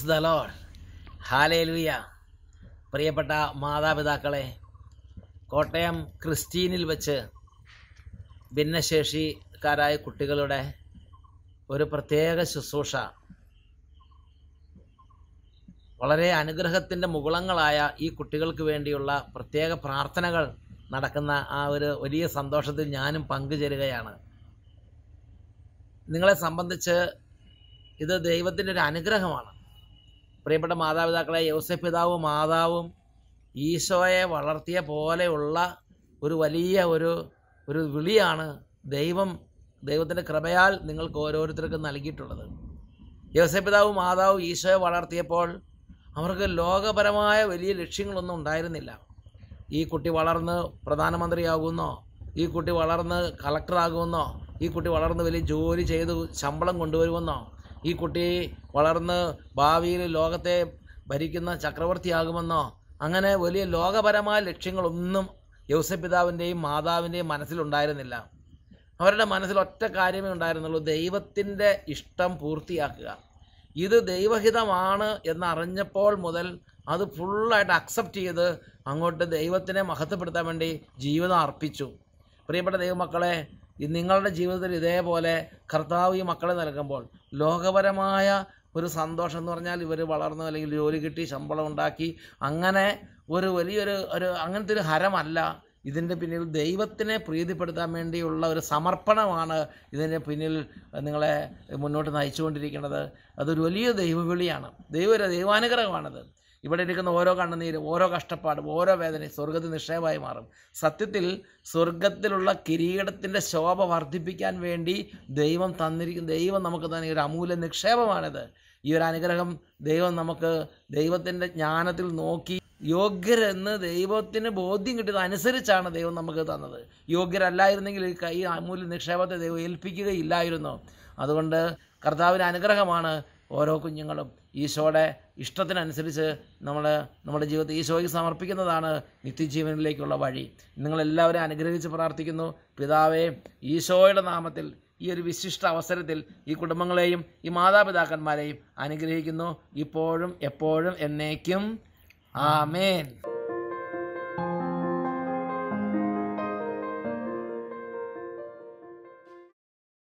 praise the load ഹാലേ ലുയ പ്രിയപ്പെട്ട മാതാപിതാക്കളെ കോട്ടയം ക്രിസ്റ്റീനിൽ വെച്ച് ഭിന്നശേഷിക്കാരായ കുട്ടികളുടെ ഒരു പ്രത്യേക ശുശ്രൂഷ വളരെ അനുഗ്രഹത്തിൻ്റെ മുകുളങ്ങളായ ഈ കുട്ടികൾക്ക് വേണ്ടിയുള്ള പ്രത്യേക പ്രാർത്ഥനകൾ നടക്കുന്ന ആ ഒരു വലിയ സന്തോഷത്തിൽ ഞാനും പങ്കുചേരുകയാണ് നിങ്ങളെ സംബന്ധിച്ച് ഇത് ദൈവത്തിൻ്റെ ഒരു അനുഗ്രഹമാണ് പ്രിയപ്പെട്ട മാതാപിതാക്കളെ യോസഫ് പിതാവും മാതാവും ഈശോയെ വളർത്തിയ പോലെയുള്ള ഒരു വലിയ ഒരു ഒരു വിളിയാണ് ദൈവം ദൈവത്തിൻ്റെ കൃപയാൽ നിങ്ങൾക്ക് ഓരോരുത്തർക്കും നൽകിയിട്ടുള്ളത് യോസഫ് പിതാവും മാതാവും ഈശോയെ വളർത്തിയപ്പോൾ അവർക്ക് ലോകപരമായ വലിയ ലക്ഷ്യങ്ങളൊന്നും ഉണ്ടായിരുന്നില്ല ഈ കുട്ടി വളർന്ന് പ്രധാനമന്ത്രിയാകുമെന്നോ ഈ കുട്ടി വളർന്ന് കളക്ടറാകുമെന്നോ ഈ കുട്ടി വളർന്ന് വലിയ ജോലി ചെയ്ത് ശമ്പളം കൊണ്ടുവരുമെന്നോ ഈ കുട്ടി വളർന്ന് ഭാവിയിൽ ലോകത്തെ ഭരിക്കുന്ന ചക്രവർത്തിയാകുമെന്നോ അങ്ങനെ വലിയ ലോകപരമായ ലക്ഷ്യങ്ങളൊന്നും യൗസഫ് പിതാവിൻ്റെയും മാതാവിൻ്റെയും മനസ്സിലുണ്ടായിരുന്നില്ല അവരുടെ മനസ്സിൽ ഒറ്റ കാര്യമേ ഉണ്ടായിരുന്നുള്ളൂ ദൈവത്തിൻ്റെ ഇഷ്ടം പൂർത്തിയാക്കുക ഇത് ദൈവഹിതമാണ് എന്നറിഞ്ഞപ്പോൾ മുതൽ അത് ഫുള്ളായിട്ട് അക്സെപ്റ്റ് ചെയ്ത് അങ്ങോട്ട് ദൈവത്തിനെ മഹത്വപ്പെടുത്താൻ വേണ്ടി ജീവിതം അർപ്പിച്ചു പ്രിയപ്പെട്ട ദൈവമക്കളെ നിങ്ങളുടെ ജീവിതത്തിൽ ഇതേപോലെ കർത്താവ് ഈ മക്കളെ നൽകുമ്പോൾ ലോകപരമായ ഒരു സന്തോഷം എന്ന് പറഞ്ഞാൽ ഇവർ വളർന്നു അല്ലെങ്കിൽ ജോലി കിട്ടി ശമ്പളം ഉണ്ടാക്കി അങ്ങനെ ഒരു വലിയൊരു ഒരു അങ്ങനത്തെ ഒരു ഹരമല്ല ഇതിൻ്റെ പിന്നിൽ ദൈവത്തിനെ പ്രീതിപ്പെടുത്താൻ വേണ്ടിയുള്ള ഒരു സമർപ്പണമാണ് ഇതിൻ്റെ പിന്നിൽ നിങ്ങളെ മുന്നോട്ട് നയിച്ചുകൊണ്ടിരിക്കുന്നത് അതൊരു വലിയ ദൈവവിളിയാണ് ദൈവ ദൈവാനുഗ്രഹമാണത് ഇവിടെ ഇരിക്കുന്ന ഓരോ കണ്ണുനീരും ഓരോ കഷ്ടപ്പാടും ഓരോ വേദനയും സ്വർഗത്തിൽ നിക്ഷേപമായി മാറും സത്യത്തിൽ സ്വർഗത്തിലുള്ള കിരീടത്തിൻ്റെ ശോഭ വർദ്ധിപ്പിക്കാൻ വേണ്ടി ദൈവം തന്നിരിക്കുന്ന ദൈവം നമുക്ക് തന്നെ ഒരു അമൂല്യ നിക്ഷേപമാണിത് ഈ ഒരു അനുഗ്രഹം ദൈവം നമുക്ക് ദൈവത്തിൻ്റെ ജ്ഞാനത്തിൽ നോക്കി യോഗ്യരെന്ന് ദൈവത്തിന് ബോധ്യം കിട്ടിയത് അനുസരിച്ചാണ് ദൈവം നമുക്ക് തന്നത് യോഗ്യരല്ലായിരുന്നെങ്കിൽ ഈ അമൂല്യ നിക്ഷേപത്തെ ദൈവം ഏൽപ്പിക്കുകയില്ലായിരുന്നു അതുകൊണ്ട് കർത്താവിൻ്റെ അനുഗ്രഹമാണ് ഓരോ കുഞ്ഞുങ്ങളും ഈശോയുടെ ഇഷ്ടത്തിനനുസരിച്ച് നമ്മൾ നമ്മുടെ ജീവിതത്തെ ഈശോയ്ക്ക് സമർപ്പിക്കുന്നതാണ് നിത്യജീവനിലേക്കുള്ള വഴി നിങ്ങളെല്ലാവരും അനുഗ്രഹിച്ച് പ്രാർത്ഥിക്കുന്നു പിതാവേ ഈശോയുടെ നാമത്തിൽ ഈ ഒരു വിശിഷ്ട അവസരത്തിൽ ഈ കുടുംബങ്ങളെയും ഈ മാതാപിതാക്കന്മാരെയും അനുഗ്രഹിക്കുന്നു ഇപ്പോഴും എപ്പോഴും എന്നേക്കും ആമേൻ